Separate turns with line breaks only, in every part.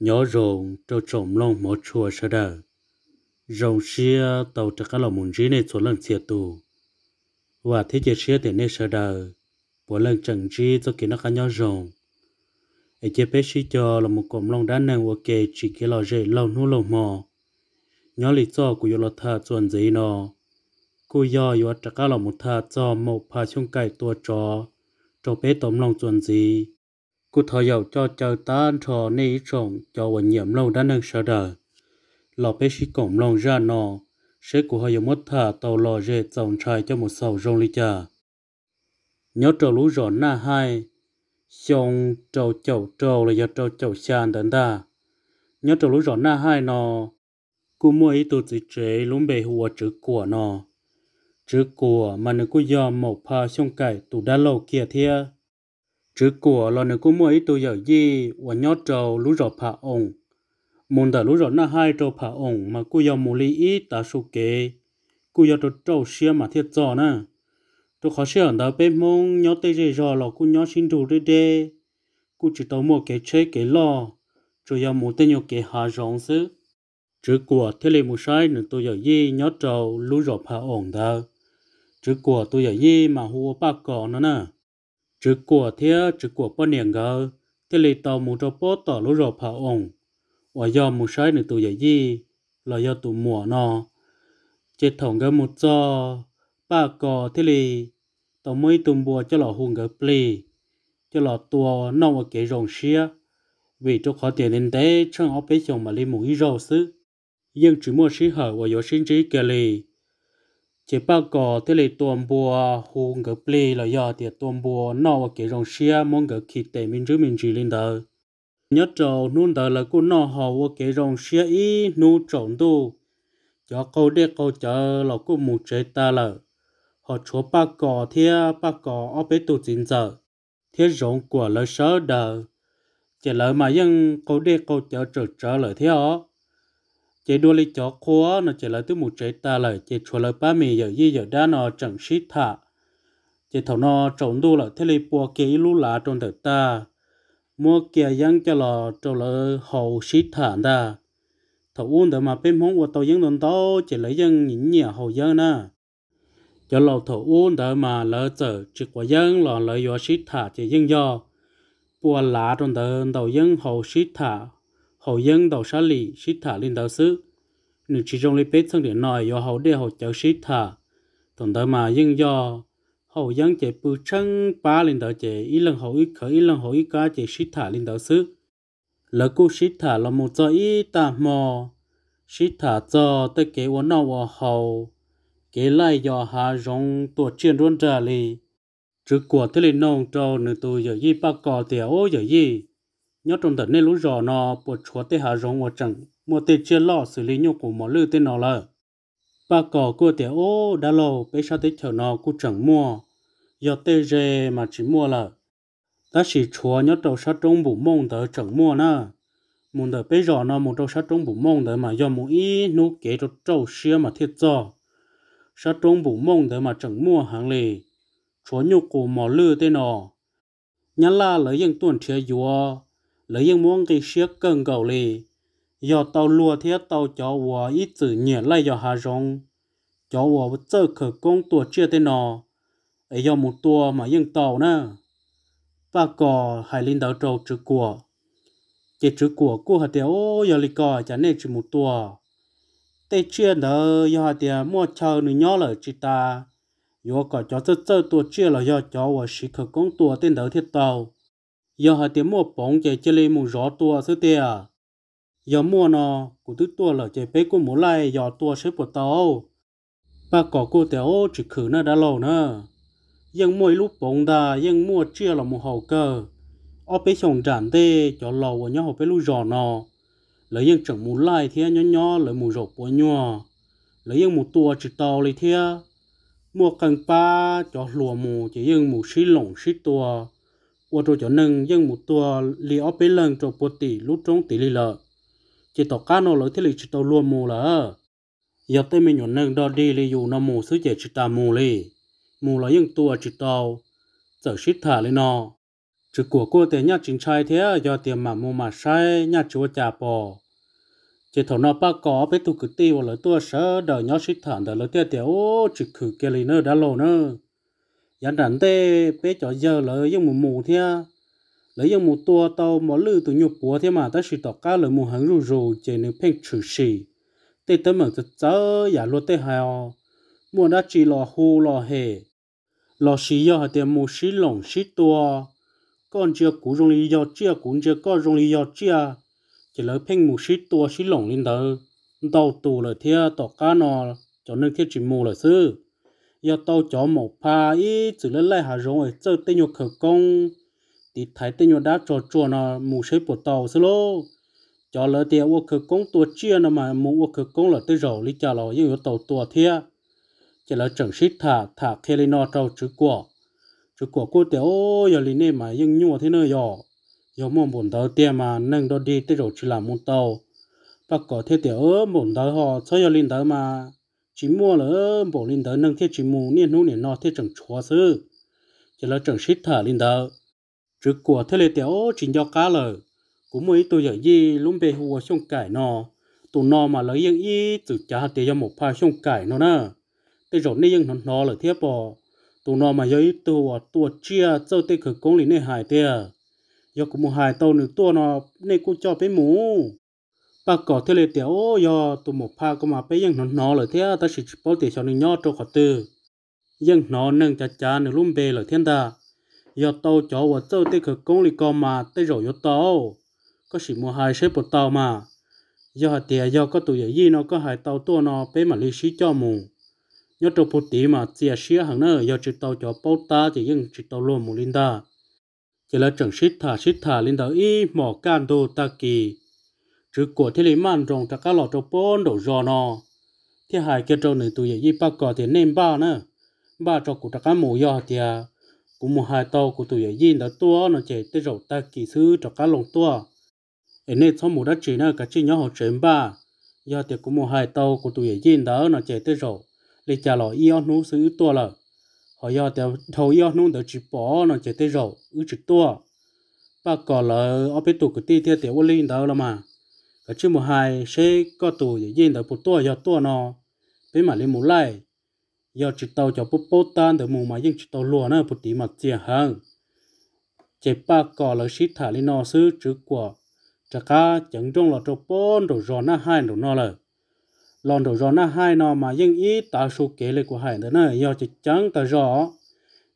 nhỏ rồng cho trộm lông mỏ chùa sơ đờ rồng xia tàu cho các lòng muốn trí này số lần xia tù và thế giới xia thì nên sơ đờ bỏ lần chẳng rí cho kia nó khá nhỏ rồng ở chế bế xí cho là một cụm lông đá nâng và kề chỉ kia lò rễ lông nô lông mò nhỏ lý do của yếu lò thơ chuẩn giấy nó cô do yếu cho các lòng một thơ cho một phá chung cải tua trò cho bế tóm lông chuẩn giấy cô thọ dầu cho chờ ta trò nê trồng cho vận nhiễm lâu đã nâng sợ đời lò bê sĩ cổng lòng ra nò sẽ của họ dùng mất thả tàu lò rê dòng trai cho một sầu rong ly trà nhớ trầu lũ rõ na hai xong trầu chầu trầu là do trầu chầu sàn đến ta nhớ trầu lũ rõ na hai nò cô mua ý tụ chỉ chế lũng bề hùa chữ của nò chữ của mà nữ cụ do mộc pha xong cải tụ đá lâu kia thia chứ của lo nè cũng mua ít tôi giờ gì và nhớ trầu lú rọ phà ông muốn đã lú rọ na hai trầu phà ông mà cô giờ mua ly ít ta số kế cô giờ trầu trầu xia mà thiệt rõ nè tôi khó xia đã bên mông nhớ tới dê rọ lo cô nhót xin đủ đê đê cô chỉ tao mua cái chế cái lo cho giờ mua tên nhớ cái hà rong xứ chữ của thế lệ mua sai nữa tôi giờ gì nhớ trầu lú rọ phà ông đó chữ của tôi giờ gì mà hùa ba cỏ nó nè chứ của thế chữ của bao nhiêu ngờ thế lì tàu mù cho bố tỏ lũ rò phá ổng và do mù sai nữa tụ dạy gì là do tụ mùa nọ, chế thòng gỡ một cho ba cò thế lì tàu mới tùm bùa cho lọ hùng gỡ plì cho lọ tua nông ở kế rồng xia vì cho khó tiền đến tế trong ốc bế chồng mà lì mù ý rò xứ nhưng chỉ mua sĩ hở và yếu sinh trí kề lì chỉ bao gò thế là toàn bộ hồ ngỡ ple là do thì tuần bùa nó cái dòng xe mong cái khi tệ mình chứ mình chỉ lên đời nhớ chỗ nôn đời là cô nào họ cái dòng xe ý nô chỗ đó, cho câu để câu chờ là cô một chế ta là họ chúa ba gò thế ba gò ở bên tụ chính giờ thế rộng của lời sớ đời chỉ là mà dân câu để câu chờ trở trở là thế họ chế đua lấy chó khóa nó chế là từ mù chế ta lại chế chua lời ba mì giờ gì giờ đã nó chẳng xít thả chế thầu nó trồng đua là thế lấy bùa kế lú lá trong đời ta mua kia yang cho là trồng là hậu xít thả ta thầu uống đời mà bên hông của tàu yang đồn tàu chế lấy yang nhìn nhẹ hậu yang na cho là thầu uôn đời mà lỡ chở chỉ quả yang là lỡ yo xít thả chế yang do bùa lá trong đời tàu yang hậu xít thả hậu dân đầu xã lì sĩ thả lên đạo sư nữ chỉ trong lấy bếp sang điện nói do hậu để hậu cháu sĩ thả tổng đỡ mà dân do hậu dân chế bù chân ba lên đạo chế ý lần hậu ý khởi ý lần hậu ý ca chế sĩ thả lên đạo sư lỡ cô sĩ thả là một do ý tà mò sĩ thả cho tới kế quán nào ở hậu kế lại do hà rong tổ chuyên luôn trả lì trước của thế lên nông trâu nữ tôi giờ gì ba cò tiểu giờ gì nhớ trong tận nay lúc rò nó bộ chúa tê hà rong một trận một tê chia lo xử lý nhau của mỏ lư tên nó lờ ba cỏ cua tê ô đã lâu bé sao tê chờ nó cũng chẳng mua do tế rê mà chỉ mua lờ ta chỉ chúa nhớ đầu sát trong bụng mông tớ chẳng mua nữa muốn đợi bây giờ nó muốn trâu sát trong bụng mông đợi mà do muốn ý nô kế cho trâu xia mà thiết do sát trong bụng mông đợi mà chẳng mua hàng lì chúa nhau của mỏ lư tên nó nhắn la lấy những tuần chia dùa lấy những muốn cái xiếc cần cầu lì giờ tàu lùa thế tàu cho vua ít chữ nhẹ lại giờ hà rong cho vua bất chợt khởi công tua chia tên nọ ấy giờ một tua mà những tàu nè và cò hải linh đảo trâu chữ của chỉ chữ của cô hạt tiếu giờ lì cò chả nên chỉ một tua tê chia đó giờ hạt tiếu mua chờ nữ nhỏ lời chị ta giờ cò cho chợt chợt tua chia là giờ cho vua sĩ khởi công tua tên đảo thiết tàu giờ họ tiếng mua bóng chạy chơi lên mù gió tua sư tia à? giờ mua nó cũng tức tua là chạy bé của mù lại giờ tua xếp của tàu ba cỏ cô tèo chỉ khử nó đã lâu nữa nhưng mỗi lúc bóng đà nhưng mua chưa là một hậu cơ ở bé sòng tràn thế cho lâu ở nhau họ bé lu giò nó lấy nhưng chẳng mù lại thế nhỏ nhỏ lấy mù rộp của nhau lấy nhưng mù tua chỉ tàu lấy thế mua cần ba cho lùa mù chỉ nhưng mù xí lỏng xí tua วัวตัวจ๋หนึ่งยังหมุตัวเลี้ยงไปเลงจบปกติลุ้งจงติลีเลยเจตอกาโนอเลยที่ลิชุดตัวรวมมูเลยยาเตมิหย่นหนึ่งดอดีเลีอยู่นำมูซื้อเจชิตามูลีมูเลยยังตัวชุดตเวจะชิดถาเลยนอจิกัวกู้แต่ยาจิงชายเท่ายาเตียมมามูมาใช้ยาจัวจ่าปอเจตอนอป้าก่อไปถูกตีวัวเลยตัวเสดอเดินยาชิดถาเดินเลยเตี้ยเตียวจิกขึ้นเกลีเนอร์ดัลโลเนอร์ dân đàn tê bé cho giờ lỡ dùng một mù thế lấy dùng một tua tàu mỏ lư từ nhục của thế mà ta chỉ tỏ cá lỡ một hàng rù rù chế nên phèn trừ xì tê tớ mở thật chớ giả luôn tê hào mua đã chỉ lò hù lò hề lò xì giờ hả tê mù xí lỏng xí tua con chưa cú rong lý do chia cũng chưa có rong lý do chia chỉ lấy phèn mù xí tua xí lỏng lên đó đầu tù là thế tỏ cá nò cho nên thiết chỉ mù là sư giờ tàu chó một pha ý chỉ lên lại hà rong rồi chơi tên nhục khởi công thì thấy tên nhục đã trò trò nó mù xếp của tàu xí lô cho lỡ thì ô khởi công tua chia nó mà mù ô khởi công là tới rầu lý cho lò yêu tàu tua thia chỉ là chẳng xít thả thả khi lên nó trâu chữ quả chữ quả cô tiểu ô giờ lý này mà nhưng nhua thế nơi nhỏ giờ mong buồn tàu tiền mà nâng đôi đi tới rầu chỉ làm một tàu và có thể tiểu ớ buồn tàu họ cho giờ lên tàu mà chỉ mua là bộ linh đỡ nâng thiết chỉ mù niên nô niên nọ thiết chẳng chúa sư chỉ là chẳng xít thở linh đỡ trước của thế lệ tiểu chính do cá lờ cũng mới tôi giờ gì lúc bề hùa xong cải nọ tụ nọ mà lấy yên y tự trả tiền cho một pha xong cải nó nè tê rộn nay yên nó nọ là thiết bò tụ nọ mà giấy tụ tụ chia cho tê khử công lý này hại tê giờ cũng một hại tàu nữa tụ nọ này cũng cho bé mù bà có thế là tiểu ô yo tụi một pha có mà bây giờ nó nó rồi thế ta chỉ bảo tiền cho nên nhớ cho khỏi từ dân nó nâng cha cha nâng luôn bề rồi thiên ta yo tàu cho vợ tàu tới khởi công lý con mà tới rồi yo tàu có chỉ mua hai xếp một tàu mà do tiền do có tụi gì nó có hai tàu tua nó bé mà lì sĩ cho mù nhớ trong phụ tí mà chia sẻ hàng nữa do chỉ tàu cho bao ta chỉ dân chỉ tàu luôn mù linh ta chỉ là chẳng xít thả xít thả linh ta y mỏ can đồ ta kỳ trước của thế lý man trong ta cá lọ trâu bốn đổ giò nò thế hai kia trâu này tụi dậy ba cò thì nên ba nữa ba trâu của ta cá mù giò thì à. cũng một hai tàu của tụi dậy đã tua nó chạy tới rổ ta kỳ sư trâu cá lồng tua ở nơi sau mù đã chỉ nữa cả chi nhỏ họ chuyển ba do thì cũng một hai tàu của tụi dậy đó nó chạy tới rổ lấy trả lọ yêu nú sư tua lợ họ do thì thầu yêu nú đã chỉ bỏ nó chạy tới rổ ứ chỉ tua ba cò lợ ở bên tụi của tia tia tiểu linh đó là mà ở chứ mùa hai sẽ có tù để yên đỡ bộ tua do tua nó bên mà lên mùa lại do chỉ tàu cho bộ bộ tan để mùa mà yên chỉ tàu lúa nó bộ tí mà tiền hơn chế ba cò là xí thả lên nó xứ trước quả chả cá chẳng trong là cho bốn đồ giòn na hai đồ nó là lon đồ giòn na hai nó mà yên ít ta số kế lệ của hai đó nó do chỉ chẳng ta rõ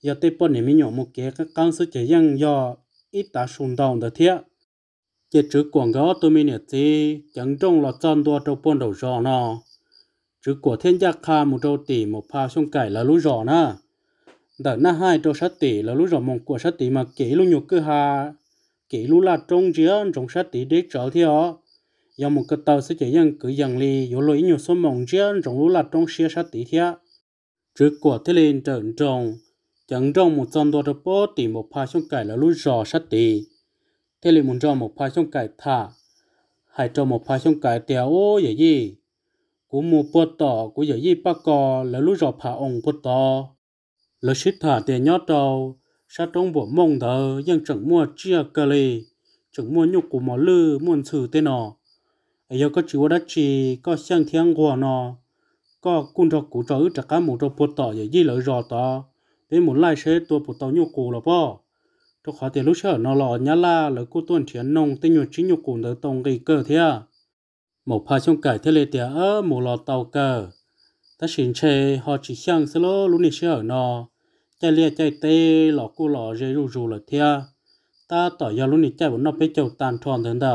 do tây bốn này mới nhỏ một kế các con số chỉ yên do ít ta xuống đồng đó thiệt chỉ chữ quảng gó tôi mình nhớ gì chẳng trong là chân đua trong buôn đầu giò nó chữ của thiên gia kha một đầu tỷ một pha xung cải là lũ giò na đợt na hai đầu sát tỷ là lũ giò mong của sát tỷ mà kỹ luôn nhục cứ hà kỹ lũ là trong giữa trong sát tỷ để trở theo họ do một cái tàu sẽ chỉ dân cứ dần li yếu lỗi nhục số mộng giữa trong lũ là trong xia sát tỷ theo chữ của thế lên trận trồng chẳng trong một trăm đua trong bó tỷ một pha xung cải là lũ giò sát tỷ thế liền muốn cho một phái xong cải thả hãy cho một phái xong cải đèo ô vậy gì cú mua bớt tỏ cú vậy gì bác cò là lúc rồi phá ông bớt tỏ là xích thả tiền nhót đầu sát trong bộ mông thờ nhưng chẳng mua chia cờ lì chẳng mua nhục của mỏ lư muốn xử tên nọ, ấy giờ có chịu đã chỉ có sang thiên của nó có cung cho cú trâu trả cá một trâu bớt tỏ vậy gì lợi rồi tỏ thế một lai xe tua bớt tỏ nhục của là bao ทุกขอเดี๋ยวลูกเชื่อนอหล่อญาลาแล้วกูต้นเฉียนนงติหยุดชิ้นยุกูเดตรงกีเกอเทียหมกพาช่องไก่เทเลเตียเออหมูหล่อเตาเกอถ้าฉินเชหอจีเชียงสโลลุนี่เชื่อนอใจเลียใจเตหล่อกูหล่อเจรูรูเลยเทียตาต่อยาลุนี่ใจบนนอไปเจ้าตานทอนเถินเดา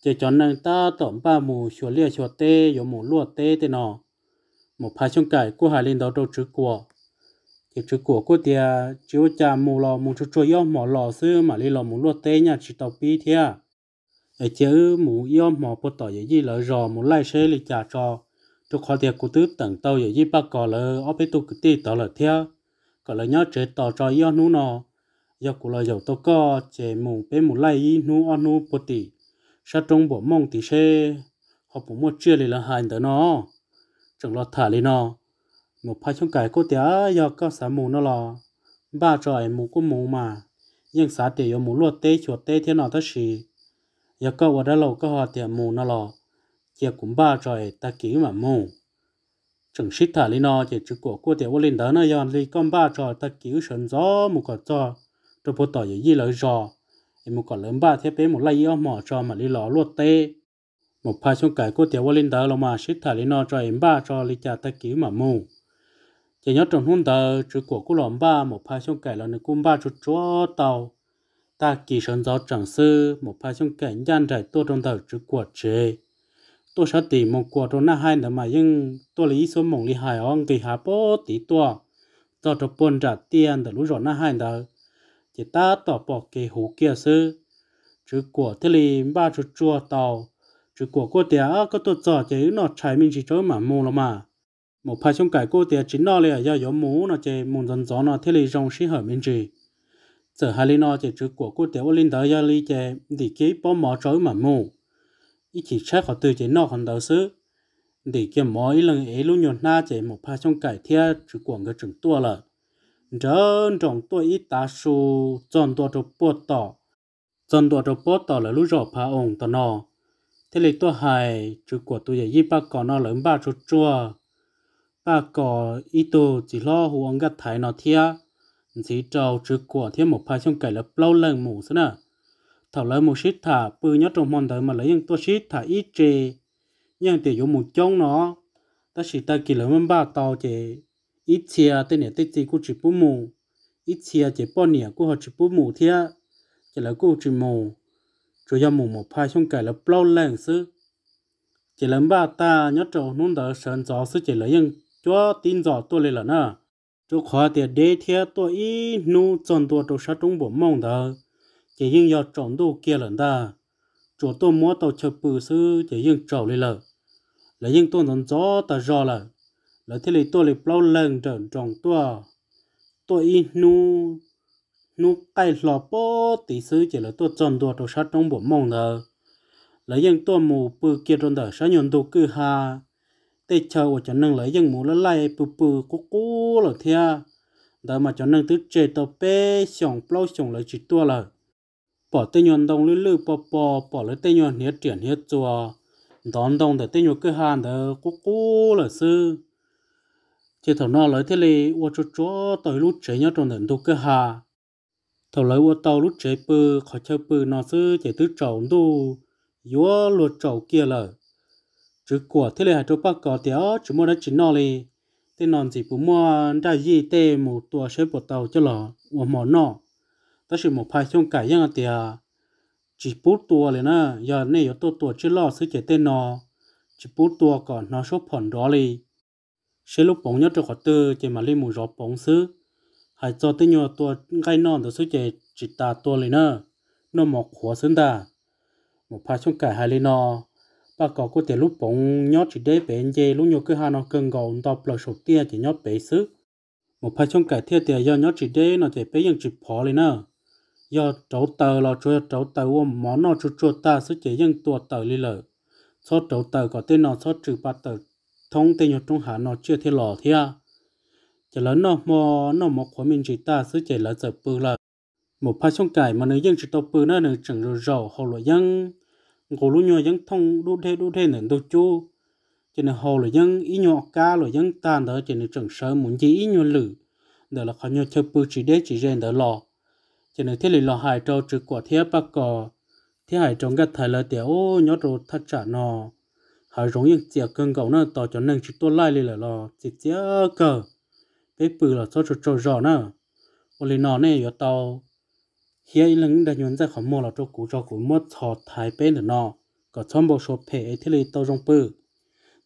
เจจอนนางตาต่อมป้าหมูชัวเลียชัวเตยหมูลวดเตเตนอหมกพาช่องไก่กูหาลินดอโดจือกัว thì chú của cô thì à, chú cha mù lò mù chú chú yếu mỏ lò sư mà đi lò mù lúa tê nha chỉ tàu pi thế à ở chữ mù yếu mỏ bút tỏ vậy gì lỡ rò mù lai xe lì chả trò chú khó thì cô tứ tận tàu vậy gì ba cò lỡ ở bên tu cứ tì tỏ lỡ thế cò lỡ nhớ chế tỏ trò yếu nú nọ giờ cô lỡ dầu tàu co chế mù bên mù lai ý nú on nú bút tì sa trung bộ mong tì xe họ bố mua chia lì lỡ hành tới nó chẳng lo thả lì nó một phải trong cái cô tía giờ có sáu mù nó lò ba trời mù cũng mù mà nhưng sáu tỉ ở mù luộc tê chuột tê thế nào tất xì giờ có ở đó lâu có họ tía mù nó lò chỉ cũng ba trời ta kỹ mà mù chẳng xích thả lên nó chỉ chữ của cô tía vô linh đó nó giờ đi con ba trời ta kỹ sơn gió mù còn cho tôi bố tỏ giờ gì lời giò em một còn lớn ba thế bé một lấy ở mỏ cho mà đi lò luộc tê một phải trong cái cô tía vô linh đó là mà xích thả lên nó cho em ba cho đi chả ta kỹ mà mù chỉ nhớ trong hôm đó chú của cô lòm ba một pha xong kể là nữ cung ba chú chúa tàu ta kỳ sơn giáo chẳng sư một pha xong kể nhân trải tôi trong đầu chú của chế tôi sẽ tìm một quả trong na hai năm mà nhưng tôi lý số mong lý hài ông kỳ hà bố tỷ tôi tôi cho bốn trả tiền để lũ rõ na hai nữa chỉ ta tỏ bỏ kỳ hú kia sư chú của thế lì ba chú chúa tàu chú của cô tía có tôi cho chế nó trái mình chỉ cho mà mù lắm mà một phải trong cải cô tiệt chính đó là do gió mũ nó chơi muốn dần gió nó thế lì rong xí hở miễn trì giờ hai lì nó chơi trước của cô tiệt linh tới do lì chơi thì ký bó mỏ trói mà mù ý chỉ chắc họ từ chế nó còn đầu xứ thì kiếm mỗi lần ấy luôn nhổn na chơi một phải trong cải thia trước của người trưởng tua là trơn trọng tua ít ta su tròn tua trộp bột tỏ tròn tua trộp bột tỏ là lúc rõ phá ổng tỏ nó thế lì tua hài trước của tôi dạy ba con nó lớn ba chút chua à có ít tổ chỉ lo hồ ông gắt thái nó thia chỉ trâu chữ của thêm một pha trong cải là lâu lần mù xí nè thảo lấy một xít thả bự nhớ trong mòn đời mà lấy những tôi xít thả ít chê nhưng để dùng một chống nó ta chỉ ta kỳ lắm mình ba tàu chê ít chia tên này tên gì cũng chỉ bù mù ít chia chê bao nhiêu cũng họ chỉ bù mù thia chê là cũng chỉ mù chủ yếu mù một pha trong cải là lâu lần xứ chê lắm ba ta nhớ trong nón đời sơn gió xứ chê lấy những cho tin rõ tôi lên là nè chỗ khó tiền đế thiệt tôi ý nu chọn tôi chỗ sát trung bộ mong đó chỉ riêng giờ chọn đồ kia lần ta chỗ tôi mua tàu chờ bự sư chỉ riêng chọn lên là là riêng tôi nón gió ta rõ là là thế này tôi lại bao lần trần trọng tôi tôi ý nu nu cái lọ bó tí sư chỉ là tôi chọn tôi chỗ sát trung bộ mong đó là riêng tôi mua bự kia trong đó sát nhận đồ cứ ha tê chờ của cho nâng lấy dân mũ nó lại bù bù cú cố là thea đó mà cho nâng tứ chế tàu bê xong bao xong lấy chỉ tua là bỏ tê nhon đông lư lư bỏ bỏ bỏ lấy tê nhon hết triển hết chùa đón đông để tê nhon cứ hàn đó cú cú là sư chỉ thầu nó lấy thế này ô cho cho tới lúc chế nhau trong đền tu cứ hà thầu lấy ô tàu lúc chế bự khỏi chơi bự nó sư chế tứ trầu tu yếu luật trầu kia lời chứ của thế là chú bác có tiếng chú mua đã chín nó đi thế nón gì cũng mua đã gì tê một tua xe bột tàu cho lọ và mỏ nọ ta chỉ một phải xong cải yang thì chỉ bút tua liền á giờ này có tua tua chỉ lọ ซื้ chế tên nó chỉ bút tua còn nó số phòn đó đi xe lúc bóng nhớ cho có tư chỉ mà lên một giọt bóng xứ hãy cho tên nhau tua ngay nón đó số chế chỉ ta tua liền á nó mọc khóa xứng ta một phải xong cải hai lên nó à có có thể lúc bóng nhót chỉ để bên dây lúc nhiều cái hà nó cần gọn đọc là số tiền chỉ nhót bể xứ một phải trong cái thiết tiền do nhót chỉ để nó chỉ bể những chỉ phò lên nữa do cháu tờ là chúa cháu tờ ô món nó chúa chúa ta sẽ chỉ những tuột tờ đi lợ cho cháu tờ có tên nó cho trừ ba tờ thông tin nhót trong hà nó chưa thể lò thế chỉ lớn nó mò nó một khối mình chỉ ta sẽ chỉ là giờ bự là một phải trong cái mà nếu những chỉ tàu bự nó nếu chẳng rồi rầu hồ lo những ngô lũ nhua dân thông đu thế đu thế nên đu chú cho nên hồ là dân ý nhua cá là dân tàn đó cho nên trường sơ muốn chỉ ý nhua lử đó là khó nhua chơi bự chỉ đế chỉ rèn đỡ lò cho nên thế lì lò hài trâu trừ quả thế bác cò thế hài trông cái thầy là tiểu ô nhó trâu thắt trả nò hài rong những chia cơn cầu nó tỏ cho nên chỉ tôi lại lì là lò chỉ chia cờ cái bự là số trâu trâu rõ nè ô lì nò này yo tàu hiện ý lưng đã nhuận ra khỏi mô là cho cụ cho cụ mất thọ thái bế là nọ có thâm bộ số phê ấy thế lì tàu rong bự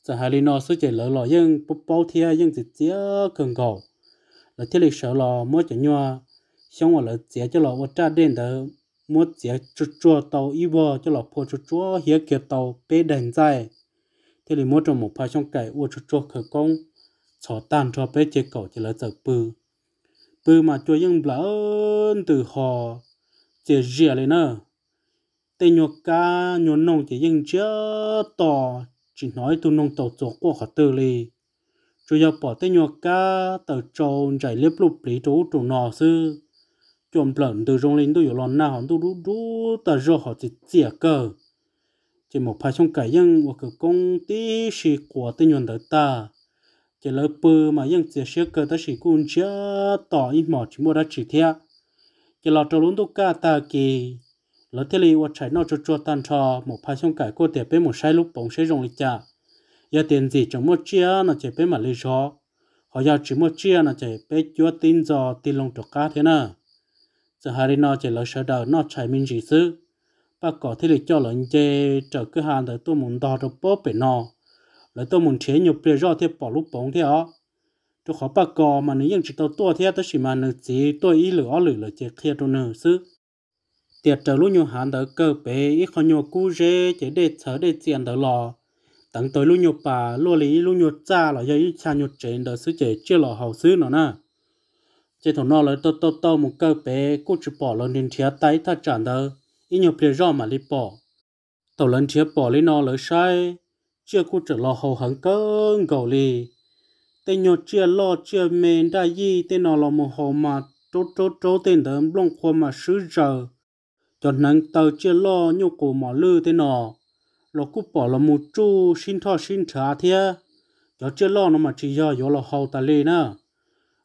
giờ hai lì nọ sư chế lỡ lọ nhưng bố bao thia nhưng chỉ chế cường cầu là thế lấy sợ lọ mới cho nhòa xong rồi là chế cho lọ vật tra đến đó mới chế chua chua tàu y vò cho lọ phô chua chua hiếu kiểu tàu bế đền dài thế lì mới trong một pha trong cái, uo chua chua khởi công cho tan cho bế chế cầu chỉ lỡ giờ bự bự mà chua nhưng lỡ từ họ chỉ rìa lên nữa tên nhọ cá nhọ nông chỉ dân chớ to chỉ nói tu nông tàu chỗ qua khỏi tư li chủ yếu bỏ tên nhọ cá tàu trâu chạy lép lụp lý trú trù nọ sư chồm lợn từ rong lên tôi yếu lòn nào hòn tu rú rú tàu rô họ chỉ chìa cờ chỉ một phải trong cái dân và cái công ty sĩ của tên nhọn đỡ ta chỉ lỡ bơ mà dân chỉ sẽ cờ ta sĩ cũng chưa tỏ ý mỏ chỉ mua đã chỉ theo cái lọ trâu lúng đúc ca ta kì lỡ thế li vật trái nó cho cho tan cho một phái xong cải cô tiệp bên một sai lúc bóng sẽ rong lịch cha giờ tiền gì trong một chia nó chạy bên mà lý do họ giao chỉ một chia nó chạy bên chúa tin do tin lòng trọc cá thế nào giờ hai nó chạy lỡ sợ đầu nó chạy mình gì xứ bà có thế lịch cho lợn chê trở cửa hàng để tôi muốn đo được bố bên nó lỡ tôi muốn chế nhiều bề do thế bỏ lúc bóng theo tôi khó bà cò mà nếu dùng chỉ tàu tua thì tôi chỉ mà nó chỉ tôi ý lửa lửa lửa chỉ kia tôi nở xứ. tiệt trở lúc nhiều hạn đỡ cơ bé ít khó nhiều cú rê chỉ để chờ để tiền đỡ lò tận tới lúc nhiều bà lúa lý lúc nhiều cha là do ý cha nhiều chuyện đỡ xứ chỉ chưa lò hậu xứ nó nè chỉ thằng nó lấy tao tao tao một cơ bé cú chỉ bỏ lên trên chia tay ta chẳng đỡ ít nhiều phía rõ mà đi bỏ tàu lên chia bỏ lên nó lấy sai chưa cú chỉ lò hậu hẳn cơn cầu li tên nhỏ chia lo chia mền đa yi tên nó là một hồ mà trố trố trố tên đớm long khoa mà sứ giờ cho nên tàu chia lo nhu cổ mỏ lư tên nó lo cú bỏ là một chú xin thọ xin trả thia cho chia lo nó mà chỉ do yo lo hầu ta lê nữa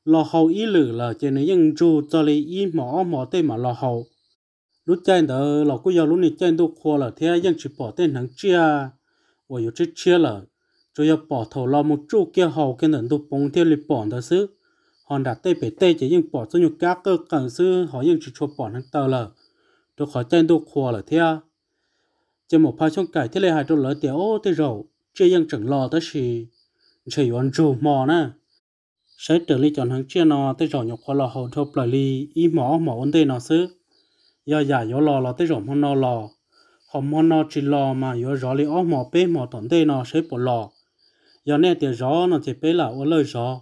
lo hầu ý lử là chỉ nên dân chú cho lê ý mỏ mỏ tên mà lo hầu lúc chơi đó lo cú yo lúc này chơi đâu khoa là thia dân chỉ bỏ tên thằng chia và yo chết chia là chủ yếu bỏ thầu lo một chút kia hầu kia nền tu bông thiên lịch bỏ đó xứ hòn đặt tê bể tê chỉ nhưng bỏ cho nhiều cá cơ cần xứ họ nhưng chỉ cho bỏ hàng tờ lờ tôi khỏi tên tôi khua là thế chỉ một pha trong cải thế này hai tôi lỡ tiểu ô tê rầu chưa nhưng chẳng lo tới gì chỉ còn chủ mò nè sẽ trở lại chọn hàng chia nó tê rầu nhọc khoa lò hậu thộp lời li ý mỏ mỏ ôn tê nó xứ giờ giả yếu lò lò tê rầu mòn nó lò họ mòn nó chỉ lò mà yếu rõ li ó mỏ bê mỏ tổn tê nó sẽ bỏ lò giờ nè thì rõ nó thì bé là ở lời rõ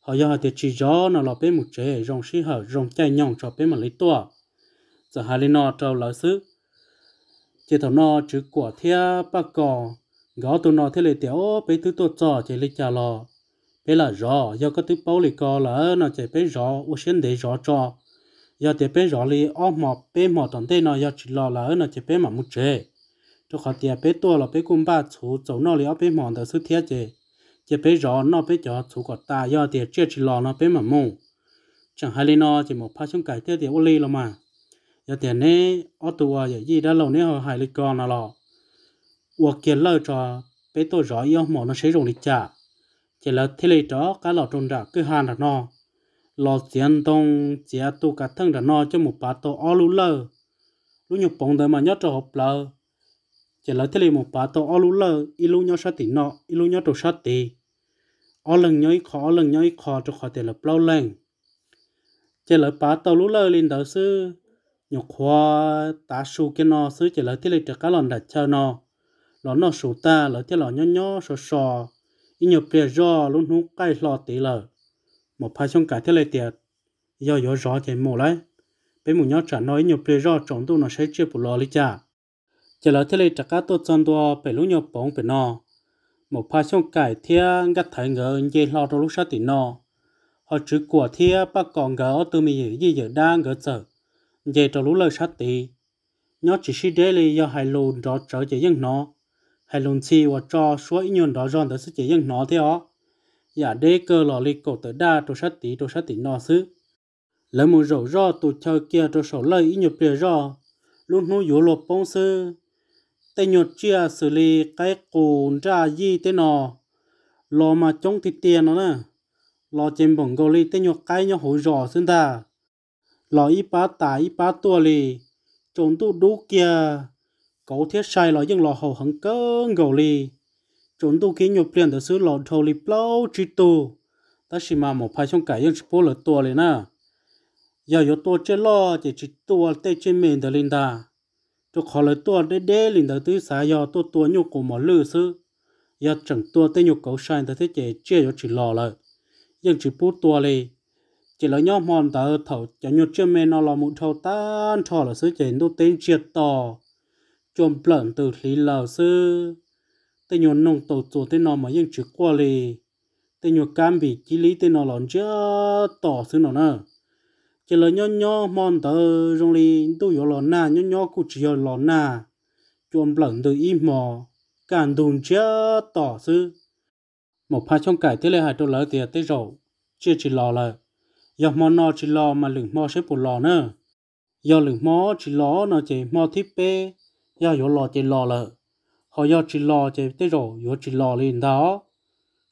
họ giờ họ thì chỉ rõ nó là bé một trẻ rong xí hở rong chạy nhong cho bé mà lấy tua giờ hai lên nó trâu lão xứ chỉ thằng nó chữ của thea ba cò gõ tụi nó thế lấy tiểu bé thứ tôi cho chỉ lấy chả lò bé là rõ do có thứ bao lì cò là nó chỉ bé rõ u xin để rõ cho giờ thì bé rõ li ôm mọt bé mọt tận thế nó giờ chỉ lò là nó chỉ bé mà một trẻ cho họ tiệt bé tua là bé cung ba chú cháu nó là bé mòn đầu xuất thiết gì chỉ bé rõ nó bé cho chú có ta do tiệt chưa chỉ lò nó bé mà mù chẳng hay lên nó chỉ một phát xuống cái tiết tiệt ô li là mà giờ tiền này ở tù giờ gì đã lâu nữa họ hại lịch con nào lò hoặc kiến lơ cho bé tôi rõ yêu mỏ nó sử dụng lịch trả chỉ là thế này đó cả lò trồng đã cứ hàn là nó lò tiền tông chỉ tu cả thân là nó cho một bà tổ ở lú lơ lú nhục bóng đời mà nhớ cho hộp lơ chỉ là thế này một bà tôi ở lũ lơ ít lũ nhau sát tiền nọ ít lũ nhau trâu sát tiền ở lần nhau khó ở lần nhau khó cho khó tiền là bao lần chỉ là bà tôi lũ lơ lên đầu sư nhục khoa tá su cái nọ sư chỉ là thế này cho cá lòn đặt chờ nọ lò nọ su ta là thế lò nhau nhau sò sò ít nhiều bia do lũ nú cay lò tỉ lờ một phái trong cả thế này tiệt do do rõ chỉ mù lấy bên mù nhau trả nói nhiều bia do trọng tu nó sẽ chưa bù lò lý cha chỉ là thế này chắc cả tôi chọn đồ bể lũ nhau bóng bể nọ một pha xong cải thia gắt thấy ngờ dễ lo đồ lúc sát thì nọ họ chữ của thia bắt còn ngờ từ mình gì giờ đang ngờ chờ dễ đồ lúc lời sát thì nhớ chỉ si đây là do hai lùn đó trở về dân nọ hai lùn chi và cho số ít nhon đó giòn tới sự chỉ dân nọ thế ó giả đê cơ lò li cổ tới đa đồ sát tí đồ sát tí nọ xứ lấy một rổ ro tụt chơi kia đồ sổ lời ít nhiều bề luôn nuôi dỗ lột bông sư tay nhột chia xử lý cái cùn ra gì thế nọ lò mà chống thịt tiền nó nè lò chém bổng gò li tay nhột cái nhau hồi rõ xin ta lò y bá tả y bá tua li trốn tu đú kia cậu thiết sai lò nhưng lò hầu hẳn cơn gò li trốn tu kia nhột liền từ xứ lò thầu li plau chi tu ta chỉ mà một phải trong cải nhưng chỉ bố lợt tua li nè giờ yếu tua chế lò chỉ chỉ tua tay chơi mền từ linh ta tôi khó lấy tua để để liền đầu tư xả do tôi tua nhu cầu mà lư sư giờ chẳng tua tới nhu cầu sai tới thế chế chia cho chỉ lò lại nhưng chỉ bút tua lì chỉ là nhau mòn tờ thầu cho nhu chưa mê nó là mụn thầu tan thò là sư chế đô tên chia to chôm lợn từ lý lò sư tên nhu nông tổ tổ tên nó mà nhưng chỉ qua lì tên nhu cam bị chỉ lý tên nó lòn chưa tỏ sư nó nữa chỉ là nhỏ nhỏ mòn tờ rong li tu yo lò na nhỏ nhỏ cụ chỉ yo lò na chuồn lẩn từ im mò cản đùn chia tỏ sư một pha trong cải thế lệ hại tôi lỡ tiệt tới rổ chưa chỉ lò là do mò no chỉ lò mà lửng mò sẽ bù lò nữa do lửng mò chỉ lò nó chỉ mò thít bê do yo lò chỉ lò là họ do chỉ lò chỉ tới rổ yo chỉ lò lên đó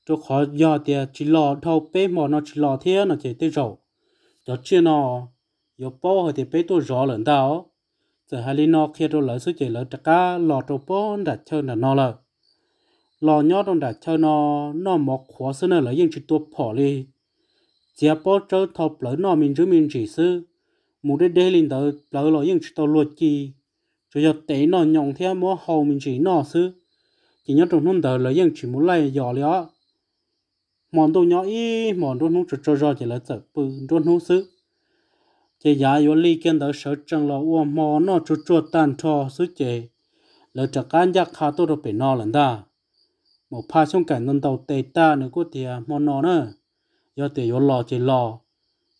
cho khó do tiệt chỉ lò thâu bê mò nó chỉ lò thế nó chỉ tới rổ đó chia nó yo po ho te pe to jo lan dao giờ hai li nó khi to lỡ số chỉ lỡ tất cả lò to po đã chơi là nó lỡ lò nhỏ trong đã chơi nó nó mọc khó xưa nó lỡ yên chỉ to phò li giờ po chơi thọc lỡ nó mình chứ mình chỉ sư một cái đê linh tới lỡ lỡ yên chỉ to luật chi cho giờ tế nó nhộng theo mua hầu mình chỉ nó sư chỉ nhớ trong hôm tới lỡ yên chỉ muốn lại dò lió mòn đồ nhỏ ý mòn đồ nung trơ ra chỉ là sợ bự đồ nung sư chỉ giá yếu ly kiến đó sợ chẳng là uổng mò nó trơ trơ tan cho sư chế là chắc ăn giặc khá tốt được bị nó lần ta một pha xong cảnh nâng đầu tê ta nữa có thì mòn nó nữa do thì yếu lò chỉ lò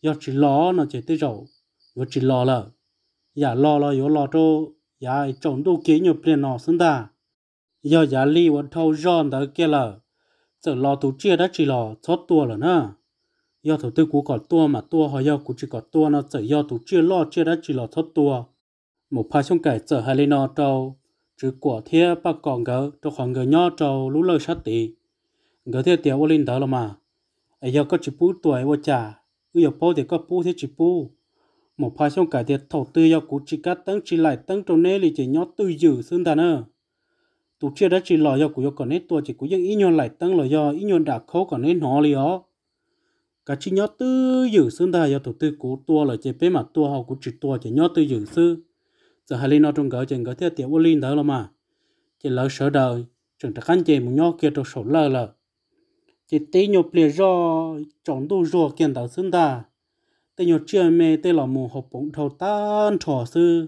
do chỉ lò nó chỉ tới rậu yếu chỉ lò là giả dạ lò là yếu lò trô giả dạ trồng đồ kế nhiều tiền nó xứng ta do giả ly vẫn thâu giòn đó kia là giờ lo tú chia đã chỉ lò chót tua rồi nè do thủ tư cú cọt tua mà tua họ do cú chỉ cọt tua nó giờ do tú chia lo chia đã chỉ lò chót tua một pha xung cải giờ hai lên nọ trâu chứ của thia ba còn gỡ cho khoảng gỡ nhỏ trâu lũ lời sát tỷ gỡ thia tiểu vô linh đó là mà ai do có chỉ bú tuổi vô trà cứ giờ bố thì có bú thế chỉ bú một pha xung cải thiệt thầu tư do cú chỉ cắt tăng chỉ lại tăng trâu nê lì chỉ nhỏ tư dữ xương ta nữa tụ chưa đã chỉ lò do của còn hết tua chỉ của những ý nhon lại tăng lò do ý nhon đã khó còn hết nó li ó cả chỉ nhớ tư giữ xương ta do tổ tư của tua là chỉ bé mặt tua họ của chỉ tua chỉ nhớ tư giữ sư giờ hai linh nó trong gỡ chừng gỡ theo tiểu linh đó là mà chỉ lỡ sợ đời chẳng ta khăn chè một nhó kia trong sổ lơ lờ chỉ tê nhọ ple do chọn đồ do kiện tạo xương ta tê nhọ chưa mê tê là mù hộp bụng thầu tan thỏ sư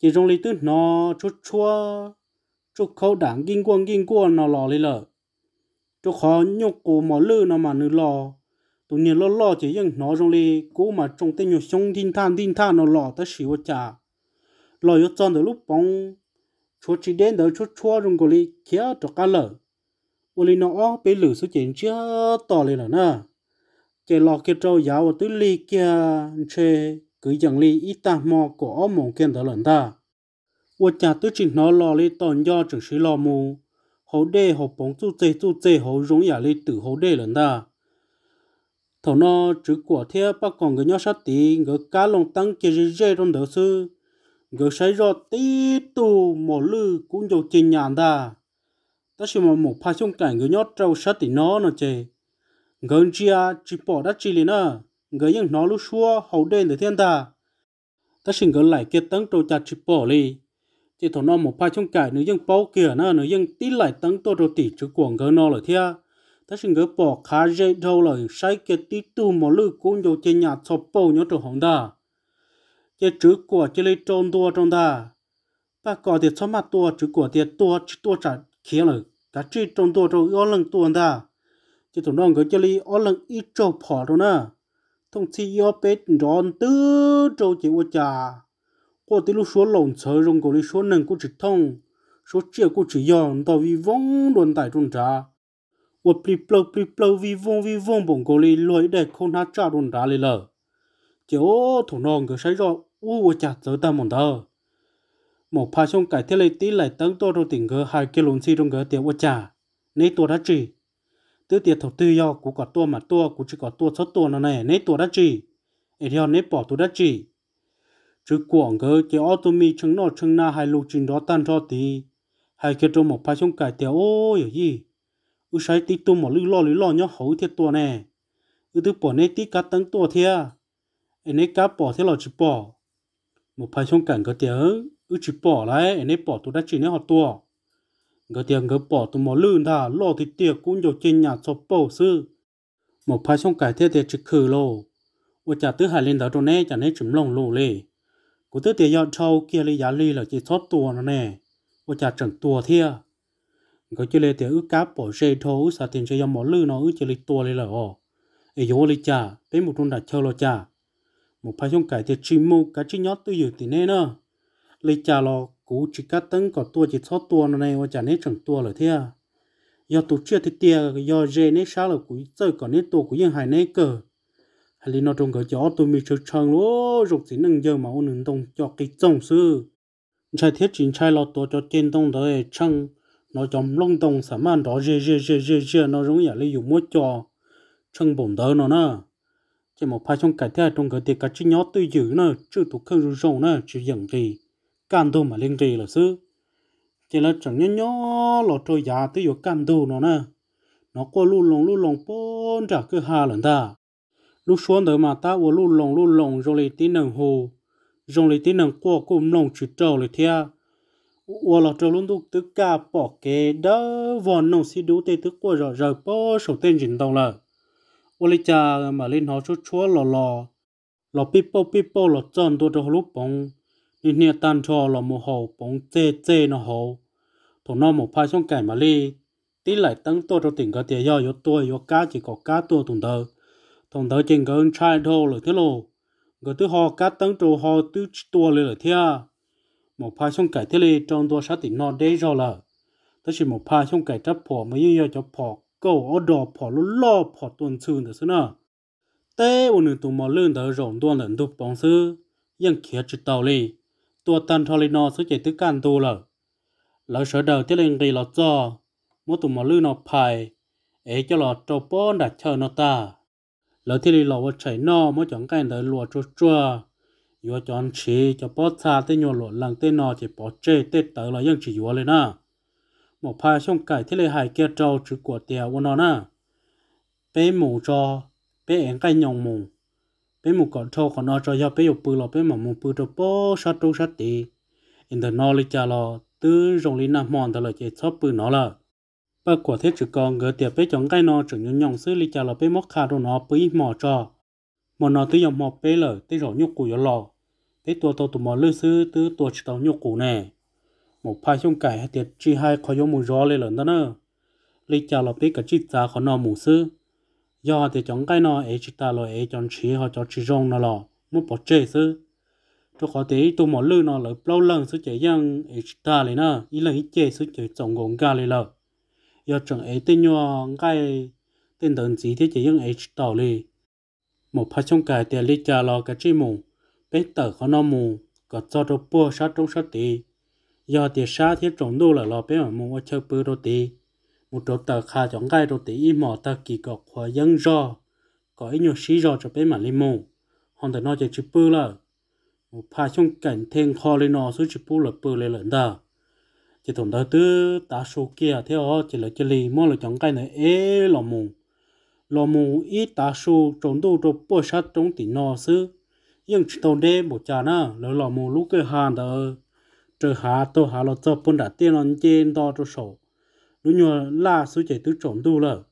chỉ trong lý tư nó chút chua chú khâu đảng kinh quân kinh quân nó lò lên lợ chú khó nhục cổ mỏ lư nó mà nữ lò tụi nhiên lo lo chỉ những nó trong lì cố mà trong tên nhục sống tin than tin than nó lò tới xỉu chả lò yếu chọn từ lúc bóng chúa chỉ đến tới chúa chúa trong cổ lì kia cho cá lợ ô lì nó bị lử số chuyện chưa to lên là nè chỉ lò kia trâu giáo và túi lì kia chê cứ chẳng lì ít ta mò cổ mỏng kia tới lần ta 我家都只拿老嘞当家正是老母，好歹好帮助这做这好容易嘞都好歹了呐。头那只过天把讲个鸟杀地，个家龙当给日热中头是，个晒热地都毛绿 cũng 有经验的。但是嘛，một phải xong cảnh người nhót trâu sát thì nó nó chê. Người chia à, chỉ bỏ đắt chỉ liền người những nó lúc xua hậu đen để thiên ta. Ta xin người lại kia tấn trâu chặt chỉ bỏ liền chỉ thằng nó một pha trong cải nếu dân bao kia nó nếu dân tí lại tăng to rồi tỷ chứ quảng gỡ nó lại thia ta xin gỡ bỏ khá dễ đâu là sai cái tí tu mà lư cũng vô trên nhà sập bao nhớ trong hồng đà cái chữ của chỉ lấy trôn tua trong đà ba cò thì xóa mặt tua chữ của thì tua chữ tua trả kia là cả chữ trôn tua trong ó lần tua đà chỉ thằng nó gỡ chỉ lấy ó lần ít trâu bỏ rồi nè thông si yo bết rón tứ trâu chỉ vô trà có tí lúc số lồng chờ rong cổ lý số nâng của chỉ thông số chia của chỉ yon tàu vi vong đồn tại trung trà và pli plo pli plo vi vong vi vong bổng cổ lý lối để không nát trà đồn trà lì lờ chỗ thủ nòng cứ xây rồi u chặt tới ta mòn thơ một pha xong cải thiết lấy tí lại tấn to rồi tỉnh gỡ hai kia lún xi trong gỡ tiền u chả nấy tua đã chỉ tứ tiệt thầu tư do của cả tua mà tua của chỉ có tua số tua nó này nấy tua đã chỉ ấy theo nấy bỏ tua đã chỉ จึกวงเกเจออตมีชงนอชงนาไฮ้ลูกจินดอตันทอตีให้เกตมอพายชงไก่เตียวโอ้ยยี่อุใช้ติตุหมอลือล่อลือล่อเนาะหูเทียตัวแน่อุตุปอในติกัดตั้งตัวเทียไอ้นกัาปอเทียหลอจิปอมอพายชงไก่ก็เตียวอุจิปอไรไอ้นปอตัวได้จีเนาะตัวก็เตียงก็ปอตัวหมอลื่นท่าล่อที่เตียกุ้งยกเจนหยาชอบปอซื้อมอพายชงไก่เทียเตียจิคือโลว่าจะตื้อหายเล่นดาวตัวแน่จะเน่จุ่มลงลูเลย của tứ dọn châu châu kia giá là chỉ chỉ nó nó nè, chả thia, có cáp bỏ tiền dòng lư một một phái trong cải thiệt chim mù cá chi nhót tôi dự thì nên nè lấy trà lò cú chỉ cá tấn có tua chỉ sót nó nè, và chả nên chẳng tua rồi thia, do tổ chức thì tia do dê nên sao là cú chơi còn nên tua của yên hải nên cờ hay nó trong cái gió tôi mới chơi chăng lúa rục gì nâng giờ mà ông nâng đông cho cái trồng sư trai thiết chính trai lọt tổ cho trên đông đấy chăng nó chấm lông đông sắm ăn đó dê dê dê dê dê nó giống như là dùng mua cho chăng bổn đỡ nó nè chỉ một phái trong cái thế trong cái tiệc cái chi nhỏ tôi giữ nè chứ tụ không rủ rồng nè chỉ dần gì cam đồ mà lên gì là sư chỉ là chẳng nhỏ nhỏ lọt trôi giá tôi dùng cam đồ nó nè nó qua lu lông lu lồng bốn trả cứ hà lần ta lúc xuống tới mà ta vừa lúc lồng lúc lồng rồi lấy tí nâng hồ rồi lấy tí nâng qua cũng lồng chửi trâu lấy thea vừa lọt trâu luôn tức tức cả bỏ kế đỡ, vòn nông xí đủ tê tức qua rồi rồi bỏ sổ tên dính đồng là vừa lấy cha mà lên họ chút chúa lò lò lò pipo pipo lò chân tôi cho lúc bóng nên nhà tan cho lò một hồ bóng chê chê nó hồ thổ nó một phai xong cải mà li tí lại tăng tôi cho tỉnh cái tiền do yếu tôi yếu cá chỉ có cá tôi tùng đời thằng tớ chừng có trai thô rồi thế lộ có thứ họ cắt tấn trụ họ tứ tua lên rồi thế à một pha xong cải thế lì trong tua sát tỉnh nó đấy rồi là tớ chỉ một pha xong cải chấp phỏ mà yêu cho phỏ câu ở đỏ phỏ lú lo phỏ tuần sương được xưa nè tế một nửa tụ mò lươn tớ rộng tuần lần tụ bóng sư ยังเขียจุดเตาลีตัวตันทอลินอสุเจตุการตัวเลยเราเสดเตลิงรีเราจอมตุมอลือนอภัยเอจะหลอดโจป้อนดัดเชอนอตา lỡ thì lì lọ vợ chảy nọ mới chọn cái đời lụa chua chua yo chọn chỉ cho bó xa tới nhỏ lụa lăng tới nọ chỉ bỏ chê tới tới chỉ yo lên nè một pha xong cải thế lì hải kia trâu chữ của tiều của nó nè bé mù cho bé én cái nhồng mù bé mù còn trâu còn nó cho yo bé yo bự lọ bé mà mù bự cho bó sát trâu sát tì in the knowledge là tứ rồng lì nằm mòn tới là chế sắp bự nó là bà quả thế chỉ con ngỡ tiệp với chọn cái nó chỉ nhung nhung xử lý cho là bé mốc khá đồ nó bấy mỏ trò mà nó tới dòng mọc bé lở tới rõ nhục củ yếu lò bé tua tàu tụ mò lưu sư tới tua chỉ tàu nhục củ nè một pha chung cải hay tiệt chi hai khó yếu mù gió lên lần đó nữa lý cho là bé cả chi giá khó nó mù sư do thì chọn cái nó ấy chỉ ta lo ấy chọn chỉ họ cho chỉ rong nó lò muốn bỏ chê sư cho có thể tụ mò lưu nó lỡ lâu lần sư chạy giang ấy chỉ ta lên nè ý là ý chê sư chạy chọn gọn ga lên lợ 要整诶 tên nhỏ cái tên đơn chỉ thế chỉ dùng h tàu li một phát trong cái tiền lý trả lo cái chi mù bên tờ có nó mù có cho đồ bùa sát trong sát tì do tiền sát thế trồng đô là lo bên mà mù ở chơi bự đồ tì một chỗ tờ khá chọn cái đồ tì im mỏ tờ kỳ cọc hòa dân do có ít nhiều xí do cho bên mà li mù hòn tờ nó chơi chữ bự là một phát trong cảnh thiên kho lên nó số chữ bự là bự lên lần đó chỉ tổng đầu tư ta số kia theo chỉ là chỉ lì mua là chọn cái này ế lò mù lò mù ít ta số trong đồ đồ bơ sát trong tỉ nọ sư nhưng chỉ tổng đê một cha na lỡ lò mù lúc cái hàng đó chờ hạ tô hạ lò cho bún đã tiền lon trên to cho sổ lúc nhờ la sư chỉ tứ trong đồ lợ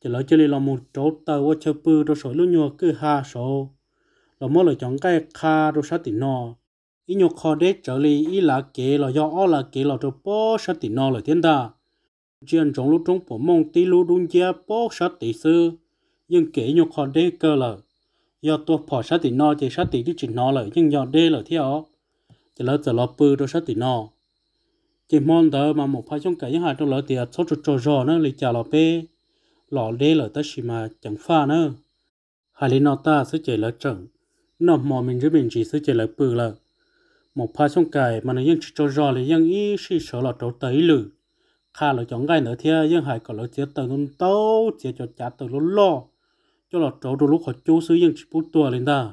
chỉ là chỉ lì lò mù trốn tàu qua chơi bư cho sổ lúc nhờ cứ hạ sổ lò mua là chọn cái kha đồ sát tỉ nọ ý nhục khó để trở lý ý là kế là do ó là kế là cho bó sát tỷ nó là thiên ta trên trong lúc trong bộ mông tí lú đun gia bó sát tỷ sư nhưng kế nhục khó để cơ là do tôi bỏ sát tỷ nó chỉ sát tỷ đi chỉ nó là nhưng do đê là theo chỉ lỡ giờ lọ bự cho sát tỷ nó chỉ mong đợi mà một phái trong cả những hạt trong lỡ tiền số cho cho giò nữa lì chả lọ bê lọ đê lỡ tới xì mà chẳng pha nữa hai lý nó ta sẽ chỉ lỡ chừng nó mò mình chứ bình chỉ sẽ chỉ lỡ bự lỡ một phần xong cài mà nó dân cho rõ là dân ý sĩ sợ là trổ tới lử khá là chọn ngay nữa thì dân hải có là chế tờ nó tâu chế cho trả tờ lỗ, lo cho là trổ đồ lúc họ chú sứ dân chỉ bút tùa lên ta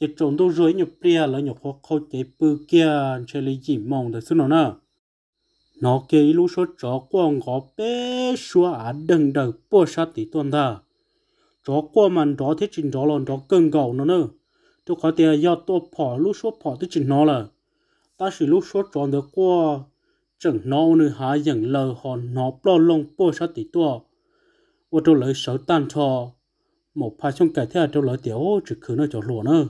chế trộn đâu rồi nhập bia là nhập khó khó chế bư kia chế lý chỉ mong được xứ nó nè nó kia ý lúc số chó quang có bé xua á đừng đợi bó sát tí tuần ta chó quang mà đó thích trình đó là đó cơn gầu nó nữa tôi có tiền do tôi bỏ lúc số bỏ tôi chỉ nó là ta chỉ lúc số chọn được qua chẳng nó nữa hả dần lờ họ nó bao lông bao sát tỷ tua ô tôi lấy sáu tan cho một pha trong cái thế tôi lấy tiểu chỉ cứ nó cho lùa nữa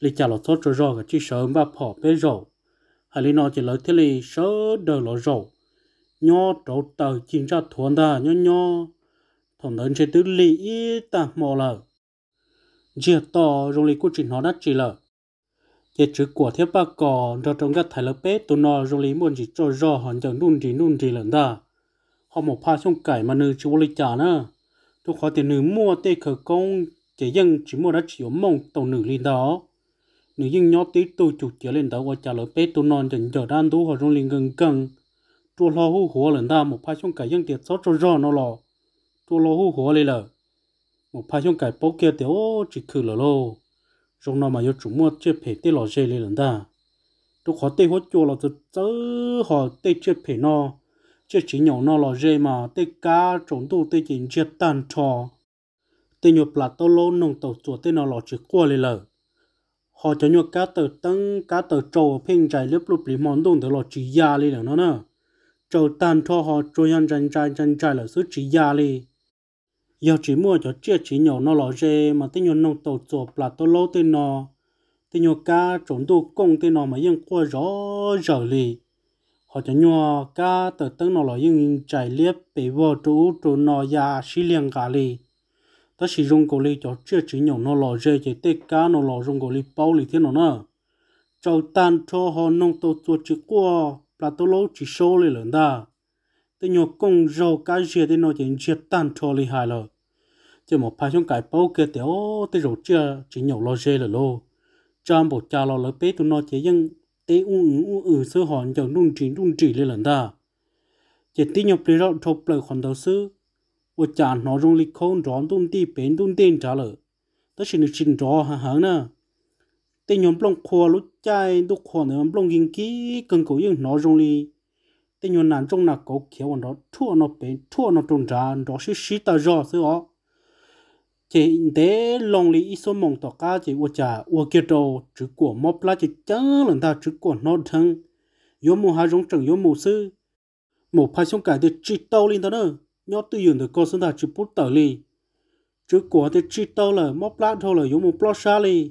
lý trả lọt thoát cho rồi chỉ sợ và bỏ bé rồi hay lý nó chỉ lấy thế lý sợ đời lọ rồi nhó trâu tờ chín ra thuần ta nhó nhó thằng đến sẽ tứ lý ta mò lời giờ to rồi lấy của trình nó đắt chỉ lợ giờ chữ của thiếu ba cò cho trong các thái lớp bé tụi nó rồi lấy muốn chỉ cho rõ hòn chẳng nôn gì nôn gì lần ta họ một pha xong cải mà nữ chỉ vô lịch trả nữa tôi khó tiền nữ mua tê khờ công chỉ dân chỉ mua đắt chỉ mong tàu nữ lên đó nữ dân nhó tí tôi chủ chỉ lên đó qua trả lời bé tụi nó chẳng chờ đan tú họ rồi liền gần gần tôi lo hú hùa lần ta một pha xong cải dân tiệt sót cho rõ nó lò tôi lo hú hùa lên lợ một phái trong cái bốc kia thì ô chỉ khử lò lô trong nó mà yêu chủ mua chưa phải tê lò dê lên ta tôi khó tê hốt chùa là tôi chớ họ tê chưa phải nó chưa chỉ nhau nó lò dê mà tê cá trốn tu tê chỉ chết tan trò tê nhột là tao lô nông tàu chùa tê nó lò chỉ qua lên lờ họ cho nhột cá tờ tăng cá tờ trâu phênh chạy lớp lúc bị mòn đông tờ lò chỉ ya lên nó nè trâu tan trò họ trôi ăn chân chân chân chạy là số chỉ ya lên giờ chỉ mua cho chia chỉ nhỏ nó lò dê mà tên nhỏ nông tàu chuột là tôi lâu tên nó tên nhỏ cá trộn đu công tên nó mà yên qua rõ rõ lì họ cho nhỏ cá từ tân nó lò yên chạy liếp bị vô chủ chủ nó ya xí liền cả lì ta chỉ dụng cổ lì cho chia chỉ nhỏ nó lò dê chỉ tê cá nó lò dùng cổ lì bao lì thế nó nữa trâu tan cho họ nông tàu chuột chỉ qua là tôi lâu chỉ số lì lớn ta tên nhỏ công rau cá dê tên nó chỉ chia tan cho lì hài rồi chỉ một phần trong cái bao kia thì ô tới rồi chưa chỉ nhậu lo chơi là lo trong bộ cha lo lấy bé tụi nó chỉ nhưng tế u u u ừ, sơ hòn chẳng đun chỉ đun chỉ lên lần ta chỉ tí nhập đi rồi chụp lại khoản đầu sư ở cha nó rong lịch không rón đun đi bén đun tiền trả lời tất nhiên là xin rõ hả hả nè tên nhóm blong khoa lúc chai lúc khoa nhóm blong yên kỹ cần cầu yên nó rong li tên nhóm nản trong nạc có kéo vào nó thua nó bén thua nó trúng trả nó sẽ xí ta rõ sư ó chỉ để lòng lý ít số mong tỏ cá chỉ uo trả uo kia đồ chữ của mốc lá chỉ chớ lần ta chữ của nó thân yếu mù hai rong trần yếu mù sư một phái xong cải được chỉ tàu lên đó nữa nhớ tự dùng được con sinh ta chữ bút tờ li chữ của thì chỉ tàu là mốc lát thôi là yếu mù plot xa li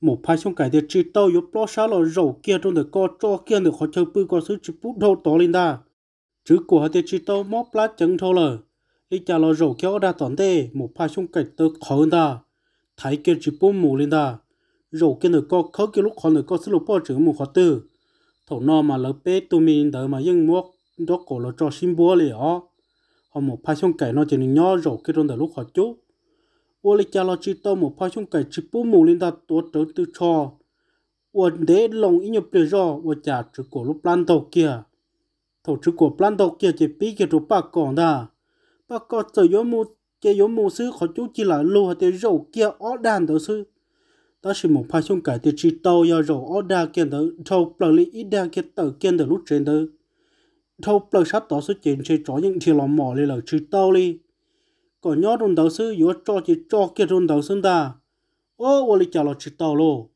một phái xong cải được chỉ tàu yếu plot xa là rầu kia trong được co cho kia được khó chơi bư con sư chữ bút đâu tỏ lên ta chữ của thì chỉ tàu mốc lát chẳng thôi là lý cha lo rầu kéo ra toàn thế một pha xung kịch tơ khó hơn ta thái kia chỉ bố mù lên ta rầu kia nửa có khó kia lúc khó nửa có sẽ lúc bỏ trưởng một khó tư thổ no mà lỡ bế tụi mình đỡ mà yên mua đó cổ lo cho xin búa liền ó họ một pha xung kịch nó chỉ nên nhỏ rầu kia trong đợt lúc khó chút ô lý cha lo chỉ tao một pha xung kịch chỉ bố mù lên ta tổ trở tư cho ô để lòng ý nhập bề rõ ô chả chữ cổ lúc plan tàu kia thổ chữ cổ plan tàu kia chỉ bí kia chỗ bạc còn ta bà có tờ gió mù chế gió mù sư khó chú chỉ là lù hả tế rổ kia ó đàn tớ sư ta chỉ một phá xung cải tế chỉ tàu yà rổ ó đà kia tớ thâu bà lý ít đà kia tờ kia tớ lúc trên tớ thâu bà sát tỏ sư chén chê chó những thì lò mỏ lì là chỉ tàu lì còn nhó rung tớ sư yếu cho chỉ cho kia rung tớ sư ta ô ô lì chả lò chỉ tàu lô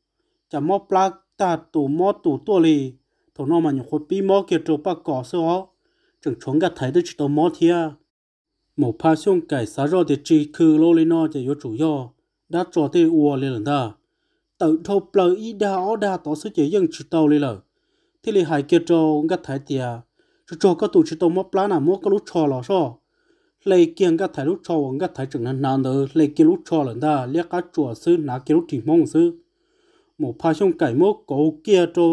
chả mò bà ta tù mò tù tù lì thổ nọ mà nhổ khuất bí mò kia trô bà cỏ sư ó chẳng chống gạt thấy tớ chỉ tàu mò thia một pha xong cải xá rồi thì chỉ cứ lô lên nó chỉ có chủ do đã cho thì ua lên lần ta tự thô bờ ý đa ó đa tỏ sự chỉ dân chỉ tàu lên lờ thì lì hai kia cho ngắt thái tiề cho cho các tụ chỉ tàu mất lá nào mất các lúc cho lò so lấy kiêng các thái lúc cho ngắt thái chừng năn năn đó lấy kia lúc cho lần ta lấy các chùa sư nã kia lúc thì mong sư một pha xong cải mất cổ kia cho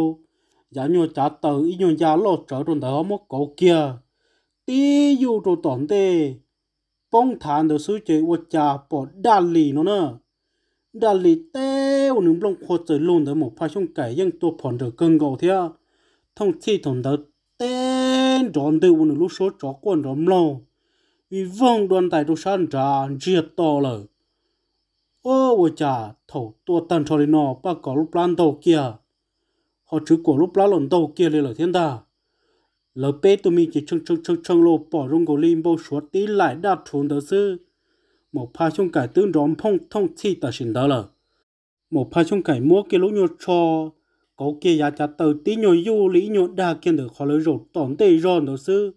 giá nhau trả tờ ý nhau giá lo trở trong đó mất cổ kia tí dù cho tổn tê bông thán đồ số chế ua trà bỏ đà lì nó nè đà lì teo nướng bông khô trời luôn tới một pha chung cải dân tôi phòn được cân gầu thế à. thông chi thông đỡ tên tròn từ một lúc số chó quần rộm lâu vì vong đoàn tài đồ san trà diệt to lời ô ua cha, thầu tua tần cho lên nó ba có lúc lan đầu kia họ chứ của lúc lá lộn đầu kia lên lời thiên ta lỡ bê tụi mình chỉ chung chung chung chung lô bỏ rung gồ lim bô số tí lại đa trốn đó sư một pha chung cải tương rõm phong thông chi tờ xin đó lờ một pha chung cải mua cái lũ nhô cho có kia giá trả tờ tí nhô du lý nhô đa kiên được khó lấy rột tổn tê ròn đó sư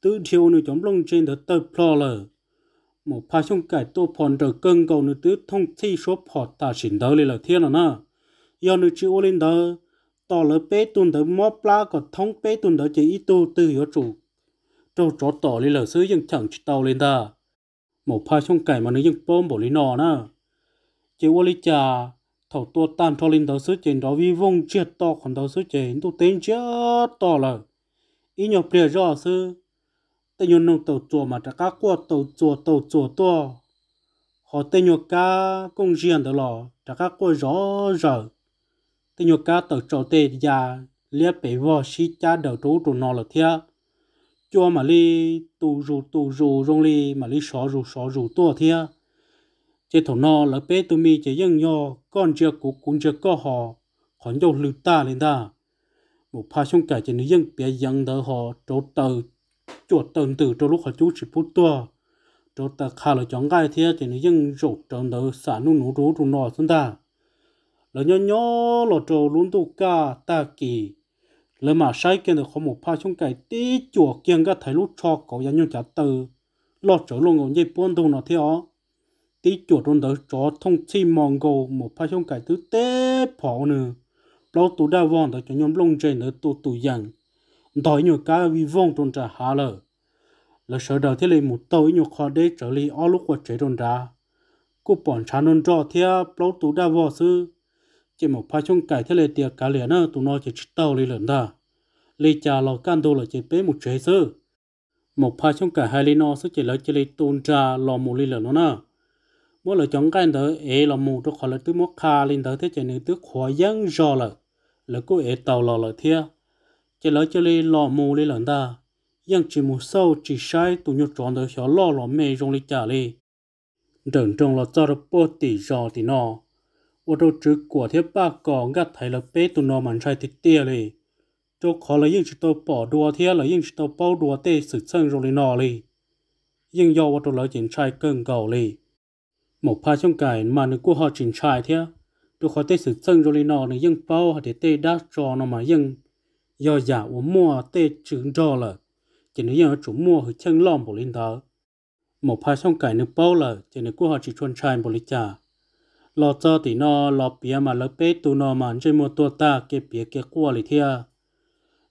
tư thiếu nữ chống lông trên đó tờ plò lờ một pha chung cải tô phòn trở cân cầu nữ tứ thông chi số phọt tà xin đó lì lờ thiên là nà do nữ chữ ô lên đó tỏ lỡ bê tuần tới mò pla còn thông bê tuần tới chỉ ít tu từ yếu chủ trâu chó tỏ lý lỡ sứ dân chẳng chỉ tàu lên ta một pha trong cải mà nữ dân bom bổ lý nọ nè chế vô lý trà thầu tua tan thọ lên tàu sứ trên đó vi vong triệt to còn tàu sứ trên tu tên chết to là ít nhiều bìa rõ sư tên nhiều nông tàu chùa mà trả cá qua tàu chùa tàu chùa to họ tên nhiều cá công riêng đó lò trả cá qua rõ ràng thế nhiều cá tàu trâu tê già lia bể vò xí cha đầu trú trù nọ là thia cho mà li tù rù tù rù rong li mà li xó rù xó rù tua thia chế thổ nọ là bé tụi mi chế dân nhò con chế cũng cũng chế có họ họ nhau lư ta lên ta một pha xong cả chế nữ dân bé dân đỡ họ trâu tờ chuột tàu từ trâu lúc họ chú chỉ phút tua trâu tàu khá là chọn gai thia chế nữ dân rụt trâu đỡ xả nụ nụ rù trù nọ xuống ta là nhỏ nhỏ là trò luôn tu ca ta kỳ là mà sai kia được không một pha chung cái tí chùa kia cái thấy lúc cho cậu giáo nhau trả từ lo trở luôn ngồi dây buôn đâu nó theo tí chùa trong đó cho thông chi mong cầu một pha chung cái thứ tế phỏ nữa lo tụ đa vòn đó cho nhóm lông trên nữa tụ tụ dần đòi nhiều cá vi vong trong trà hà lờ lỡ sợ đầu thế này một tối nhiều khó để trở lại ở lúc quật chế trong trà cô bọn cha non trò theo lo tụ đa vò sư chỉ một phá chung cải thế lệ tiệc cả liền nó tụi nó chỉ chút tàu đi lần ta lì trà lò can đồ là chỉ bế một chế sơ một phá chung cải hai lì nó sẽ chỉ lấy chỉ lì tôn trà lò mù lì lần nó mỗi lần chống cái đó ế lò mù trong khỏi là tứ mốt kha lên đó thế chỉ nếu tứ khóa dân rò là là cú ế tàu lò là thia chỉ lấy chỉ lì lò mù lì lần ta nhưng chỉ một sâu chỉ sai tụi nhục tròn đó xóa lò lò mê rong lì trà lì đừng trông lò cho được bố tỷ rò tỷ nọ ô tô trực của thiết ba cỏ gắt thấy là bê tụi nó mặn trái thịt tia lì chỗ khó là những chúng tôi bỏ đùa thế là những chúng tôi bao đùa tê sự chân rồi lì nọ lì nhưng do ô tô là chỉnh trai cơn cầu lì một pha trong cải mà nữ của họ chỉnh trai thế tôi khó tê sự chân rồi lì nọ nữa nhưng bao hạt để tê đã trò nó mà nhưng do giả ô mua tê chứng trò là chỉ nếu ở chúng mua hứa chân lòng bổ linh đó một pha trong cải nữ bao là chỉ nếu của họ chỉ chuẩn trai bổ linh trả lò cho thì nó lò bia mà lỡ bê tụ nó mà chơi một tua ta cái bia cái qua lì thia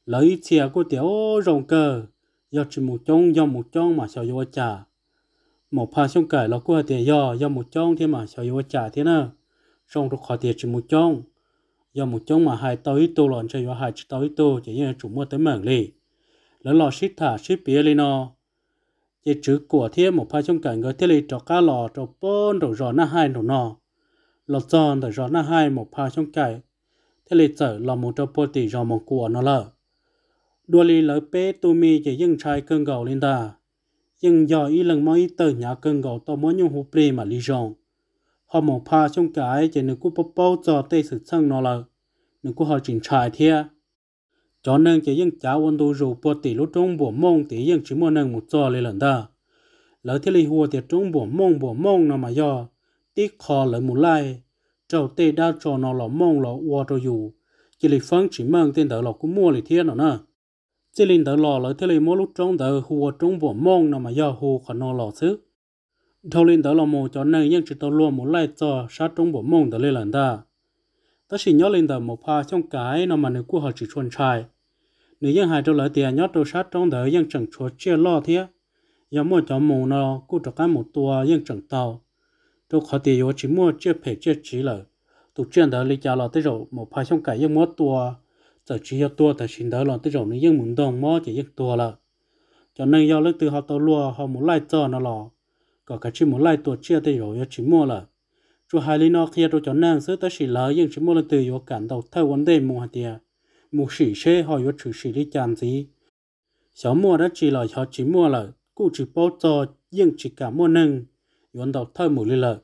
lấy chia của tiểu rồng cơ do chỉ một trong do một trong mà sao vô trả một pha xong cải lò của tiền do do một trong thế mà sao vô trả thế nào trong được khỏi tiền chỉ một trong do một trong mà hai tới tụ lòn chơi vô hai tới tụ chỉ như chủ mua tới mảng lì lỡ lò ship thả ship bia lên nó chỉ chữ của thế một pha xong cải người thế lì cho cá lò cho bôn rồi rồi na hai rồi nó lọ chọn đã rõ na hai một pha trong cải thế lịch sử là một trong bộ tỷ rõ một của nó lợ đua lì lỡ bé tu mi chỉ dừng trai cơn gầu lên ta nhưng do ý lần mỗi từ nhà cơn gầu to mỗi nhung hụp bì mà lý rộng họ một pha trong cải chỉ nữ cũng bố bố cho tê sự sân nó lợ nữ cũng họ chỉnh trai thia cho nên chỉ dừng cháu quân tu rủ bộ tỷ lúc trong bộ mông tỷ dừng chỉ mua nâng một cho lên lần ta lỡ thế lì hùa thì trong bộ mông bộ mông nó mà do tí khó lại mù lai trâu tê đa cho nó là mong là ua trâu dù chỉ là phân chỉ mang tên đỡ là cũng mua lại thiên nó nè chỉ linh đỡ lò lại thế là mỗi lúc trong đỡ hùa trong bộ mong nó mà do hù khó nó lò xứ thâu linh đỡ là mù cho nên nhưng chỉ tao luôn mù lai cho sát trong bộ mong đỡ lên lần ta ta chỉ nhớ linh đỡ một pha trong cái nó mà nếu của họ chỉ chuẩn trai nếu dân hai trâu lại tiền nhớ trâu sát trong đỡ dân chẳng chúa chia lo thế giờ mua cho mù nó cũng cho cái một tua dân chẳng tàu 都考点有只么这配这只了，都见得你家了这种么怕像改一么多，就只要多的寻得了这种你应门动么就应多了，cho nên yêu lúc từ họ tao lúa họ muốn lại cho nó có cái chỉ muốn lại tổ chia thì rồi chỉ mua là, chú hai lý nó kia tôi cho nên sớ tới xì lỡ nhưng chỉ mua là từ yêu cảm đầu thay vấn đề mua tiền, mua xì xe họ yêu chủ xì lý chán gì, 小莫的只了要只 mua 了，故只包做应只感冒能。yon đọc thay mù lì lợ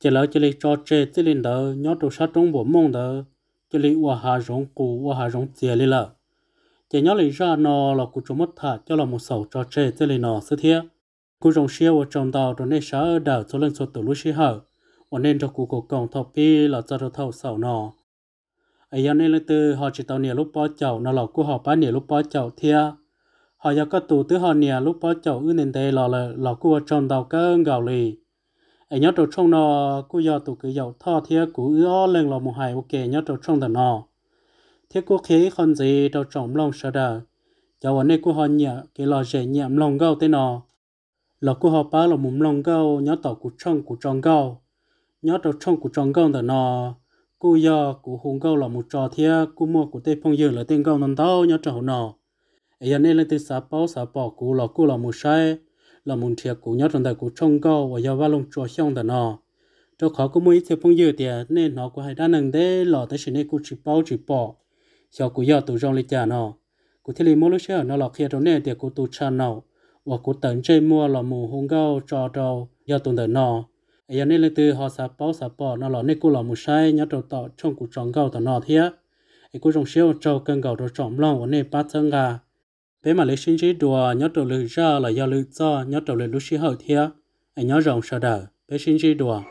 chỉ lỡ chỉ lì cho chê chỉ lì đỡ nhớ đồ sát trong bộ mông đỡ chỉ lì ua hà rong cụ ua hà rong chè lì lợ chỉ nhớ lì ra nò là cụ chúng mất thả cho là một sầu cho chê chỉ lì nò sư thiê cụ rong xia ua trồng đào rồi nên xã ở đảo số lần số tổ lúa xí hở ua nên cho cụ cổ cổng thọ pi là cho đồ thầu sầu nò ấy nên là từ họ chỉ tao nè lúc bao chậu nó là cụ họ bán nè lúc bao chậu thiê họ giờ các tổ tứ họ nè lúc bó chậu ư nền tê là là lò cua tròn đầu cơ gạo lì ấy nhớ tổ trong nó cua giờ tổ cứ dậu thọ thiê của ư o lên lò một hai ok nhớ tổ trong đó nọ thế cua khí con gì tổ trọng lòng sợ đờ giờ ở nơi cua họ nhẹ cái lò dễ nhẹm lòng gạo tên nọ là cua họ bá lò một lòng gạo nhớ tổ của trong của trong gạo nhớ tổ trong của trong gạo tờ nọ cua giờ của hùng gạo là một trò thiê cua mua của tây phong dương là tên gạo nằm tao nhớ trâu nọ ấy anh lên từ xã bao xã bảo cũ lò cũ lò mù sai lò mù thiệt cũ nhớ trong đời cũ trông cao và giao va lòng chùa xong đời nọ cho khó có mấy thiệt phong dừa tiền nên nó có hay đa năng đấy lò tới sự này cũ chỉ bao chỉ bỏ sau cũ giờ tụ rong lịch trả nọ Cú thiết lý mỗi lúc xưa nó lò kia trong này tiền cũ tụ trả nọ và cũ tận chơi mua lò mù hung cao cho trâu giờ tụ đời nọ ấy anh lên từ họ xã bao xã bảo nó lò này cũ lò mù sai nhớ trong tọ trong cũ tròn cao đời nọ thiệt ấy cũ trong xíu trâu Cần cầu rồi tròn lòng và này bắt thân gà bé mà lấy sinh chế đùa nhớ đầu lự ra là do lự do nhớ đầu lự lúc xí hậu thia anh nhớ rộng sợ đỡ bé sinh chế đùa